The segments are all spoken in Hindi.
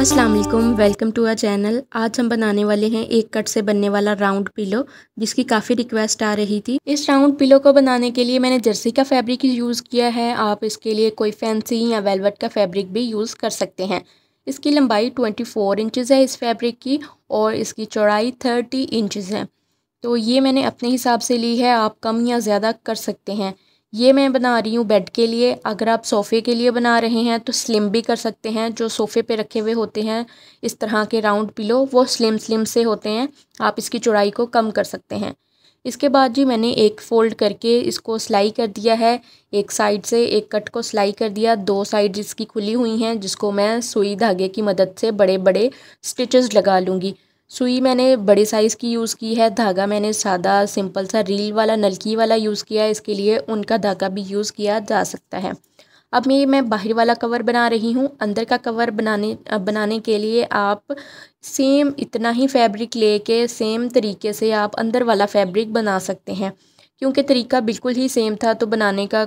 अस्सलाम वालेकुम वेलकम टू आर चैनल आज हम बनाने वाले हैं एक कट से बनने वाला राउंड पिलो जिसकी काफ़ी रिक्वेस्ट आ रही थी इस राउंड पिलो को बनाने के लिए मैंने जर्सी का फैब्रिक यूज़ किया है आप इसके लिए कोई फैंसी या वेलवेट का फैब्रिक भी यूज़ कर सकते हैं इसकी लंबाई ट्वेंटी फोर इंचज़ है इस फैब्रिक की और इसकी चौड़ाई थर्टी इंचज़ है तो ये मैंने अपने हिसाब से ली है आप कम या ज़्यादा कर सकते हैं ये मैं बना रही हूँ बेड के लिए अगर आप सोफ़े के लिए बना रहे हैं तो स्लिम भी कर सकते हैं जो सोफ़े पे रखे हुए होते हैं इस तरह के राउंड पिलो वो स्लिम स्लिम से होते हैं आप इसकी चौड़ाई को कम कर सकते हैं इसके बाद जी मैंने एक फ़ोल्ड करके इसको सिलाई कर दिया है एक साइड से एक कट को सिलाई कर दिया दो साइड इसकी खुली हुई हैं जिसको मैं सुई धागे की मदद से बड़े बड़े स्टिचेस लगा लूँगी सुई मैंने बड़े साइज़ की यूज़ की है धागा मैंने सादा सिंपल सा रील वाला नलकी वाला यूज़ किया है इसके लिए उनका धागा भी यूज़ किया जा सकता है अब ये मैं बाहर वाला कवर बना रही हूँ अंदर का कवर बनाने बनाने के लिए आप सेम इतना ही फैब्रिक लेके सेम तरीके से आप अंदर वाला फैब्रिक बना सकते हैं क्योंकि तरीका बिल्कुल ही सेम था तो बनाने का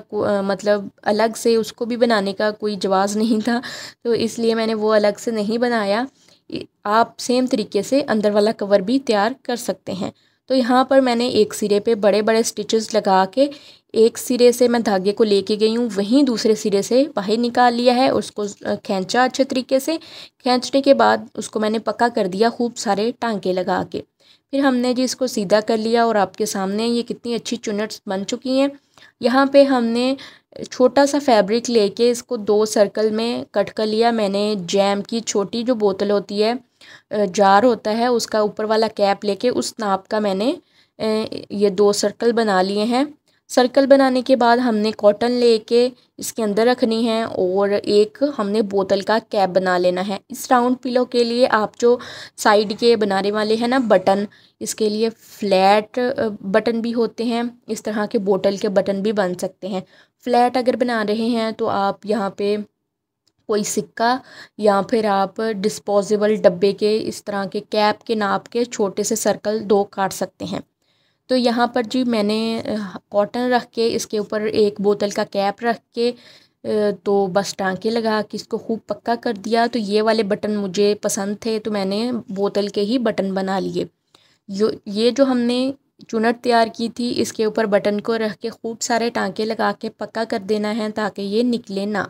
मतलब अलग से उसको भी बनाने का कोई जवाज़ नहीं था तो इसलिए मैंने वो अलग से नहीं बनाया आप सेम तरीके से अंदर वाला कवर भी तैयार कर सकते हैं तो यहाँ पर मैंने एक सिरे पे बड़े बड़े स्टिचेस लगा के एक सिरे से मैं धागे को लेके गई हूँ वहीं दूसरे सिरे से बाहर निकाल लिया है उसको खींचा अच्छे तरीके से खींचने के बाद उसको मैंने पक्का कर दिया खूब सारे टांके लगा के फिर हमने जी इसको सीधा कर लिया और आपके सामने ये कितनी अच्छी चुनट्स बन चुकी हैं यहाँ पे हमने छोटा सा फैब्रिक लेके इसको दो सर्कल में कट कर लिया मैंने जैम की छोटी जो बोतल होती है जार होता है उसका ऊपर वाला कैप लेके उस नाप का मैंने ये दो सर्कल बना लिए हैं सर्कल बनाने के बाद हमने कॉटन लेके इसके अंदर रखनी है और एक हमने बोतल का कैप बना लेना है इस राउंड पिलो के लिए आप जो साइड के बनाने वाले हैं ना बटन इसके लिए फ्लैट बटन भी होते हैं इस तरह के बोतल के बटन भी बन सकते हैं फ्लैट अगर बना रहे हैं तो आप यहाँ पे कोई सिक्का या फिर आप डिस्पोजेबल डब्बे के इस तरह के कैप के नाप के छोटे से सर्कल दो काट सकते हैं तो यहाँ पर जी मैंने कॉटन रख के इसके ऊपर एक बोतल का कैप रख के तो बस टाँके लगा के इसको खूब पक्का कर दिया तो ये वाले बटन मुझे पसंद थे तो मैंने बोतल के ही बटन बना लिए यो ये जो हमने चुनट तैयार की थी इसके ऊपर बटन को रख के खूब सारे टाँके लगा के पक्का कर देना है ताकि ये निकले ना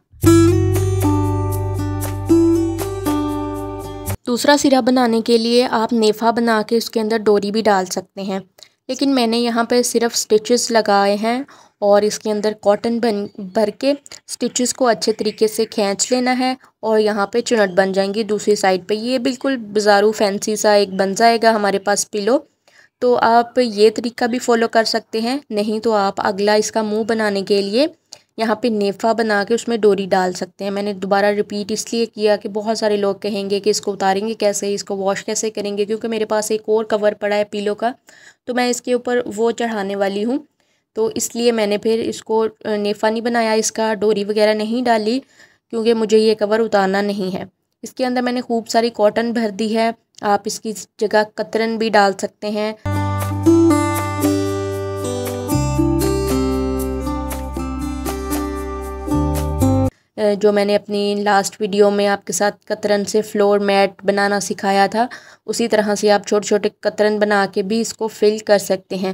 दूसरा सिरा बनाने के लिए आप नेफा बना के उसके अंदर डोरी भी डाल सकते हैं लेकिन मैंने यहाँ पर सिर्फ स्टिचेस लगाए हैं और इसके अंदर कॉटन बन भर के स्टिचेस को अच्छे तरीके से खींच लेना है और यहाँ पे चुनट बन जाएंगी दूसरी साइड पे ये बिल्कुल बाजारू फैंसी सा एक बन जाएगा हमारे पास पिलो तो आप ये तरीका भी फॉलो कर सकते हैं नहीं तो आप अगला इसका मुंह बनाने के लिए यहाँ पे नेफ़ा बना के उसमें डोरी डाल सकते हैं मैंने दोबारा रिपीट इसलिए किया कि बहुत सारे लोग कहेंगे कि इसको उतारेंगे कैसे इसको वॉश कैसे करेंगे क्योंकि मेरे पास एक और कवर पड़ा है पीलो का तो मैं इसके ऊपर वो चढ़ाने वाली हूँ तो इसलिए मैंने फिर इसको नेफ़ा नहीं बनाया इसका डोरी वगैरह नहीं डाली क्योंकि मुझे ये कवर उतारना नहीं है इसके अंदर मैंने खूब सारी कॉटन भर दी है आप इसकी जगह कतरन भी डाल सकते हैं जो मैंने अपनी लास्ट वीडियो में आपके साथ कतरन से फ्लोर मैट बनाना सिखाया था उसी तरह से आप छोटे छोटे कतरन बना के भी इसको फिल कर सकते हैं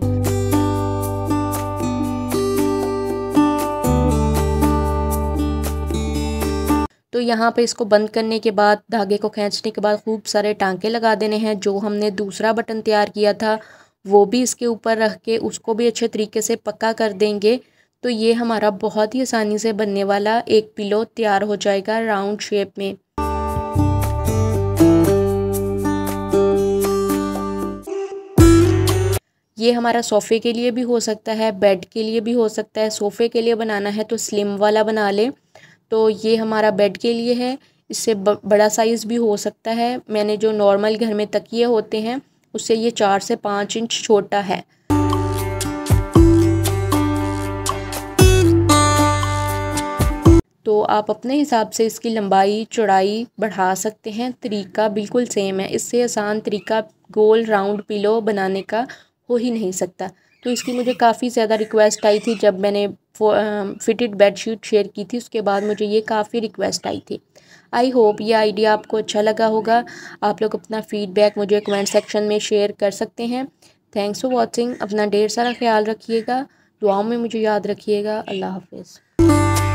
तो यहाँ पे इसको बंद करने के बाद धागे को खींचने के बाद खूब सारे टांके लगा देने हैं जो हमने दूसरा बटन तैयार किया था वो भी इसके ऊपर रख के उसको भी अच्छे तरीके से पक्का कर देंगे तो ये हमारा बहुत ही आसानी से बनने वाला एक पिलो तैयार हो जाएगा राउंड शेप में ये हमारा सोफ़े के लिए भी हो सकता है बेड के लिए भी हो सकता है सोफ़े के लिए बनाना है तो स्लिम वाला बना लें तो ये हमारा बेड के लिए है इससे बड़ा साइज़ भी हो सकता है मैंने जो नॉर्मल घर में तकिए होते हैं उससे ये चार से पाँच इंच छोटा है तो आप अपने हिसाब से इसकी लंबाई चौड़ाई बढ़ा सकते हैं तरीका बिल्कुल सेम है इससे आसान तरीका गोल राउंड पिलो बनाने का हो ही नहीं सकता तो इसकी मुझे काफ़ी ज़्यादा रिक्वेस्ट आई थी जब मैंने फिटेड बेडशीट शेयर की थी उसके बाद मुझे ये काफ़ी रिक्वेस्ट आई थी आई होप ये आइडिया आपको अच्छा लगा होगा आप लोग अपना फ़ीडबैक मुझे कमेंट सेक्शन में शेयर कर सकते हैं थैंक्स फॉर वॉचिंग अपना ढेर सारा ख्याल रखिएगा दुआओं में मुझे याद रखिएगा अल्लाह हाफिज़